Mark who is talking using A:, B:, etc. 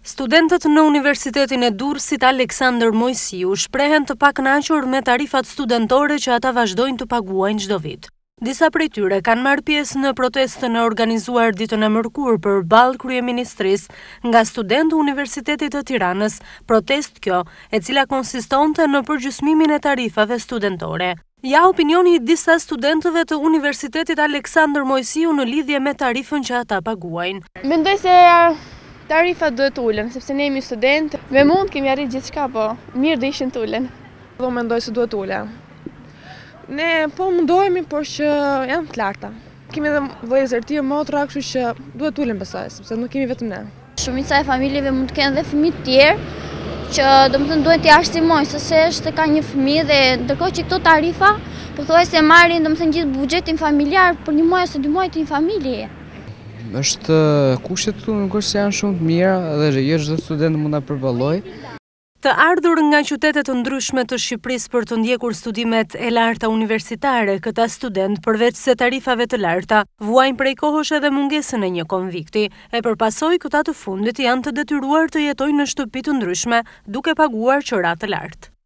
A: Studentët në Universitetin e Durësit Aleksandr Mojësiu shprehen të pak nashur me tarifat studentore që ata vazhdojnë të paguajnë gjdo vit. Disa prej tyre kanë marrë pjesë në protestën e organizuar ditën e mërkur për balë krye ministris nga studentë Universitetit e Tiranës, protest kjo e cila konsistonte në përgjusmimin e tarifave studentore. Ja opinioni disa studentëve të Universitetit Aleksandr Mojësiu në lidhje me tarifën që ata paguajnë. Mendoj se
B: Tarifa duhet ullën, sepse ne jemi student, me mund kemi arrit gjithë shka, po mirë dhe ishin të ullën. Do po mendoj se duhet ullën. Ne po mundohemi, por që
C: janë të larta. Kemi edhe vlezër ti e motra, kështu që duhet ullën besoj, sepse nuk kemi
D: vetëm ne. Shumica e familjeve mund të kenë dhe fëmi tjerë, që do më të në duhet të jashtimoj, sëse është ka një fëmi dhe ndërkohë që këto tarifa, po thuaj se marrin do më të gjithë bugjetin familjar për një muaj ose dy muaj të një familje
E: është kushtet këtu në kërës janë shumë të mira dhe jërë dhe jo student mund të përbaloj.
A: Të ardhur nga qytetet të ndryshme të Shqipëris për të ndjekur studimet e larta universitare, këta student përveç se tarifave të larta, vuajnë prej kohësh edhe mungesën e një konvikti, e përpasoj këta të fundit janë të detyruar të jetoj në shtupit të ndryshme duke paguar qëra të lartë.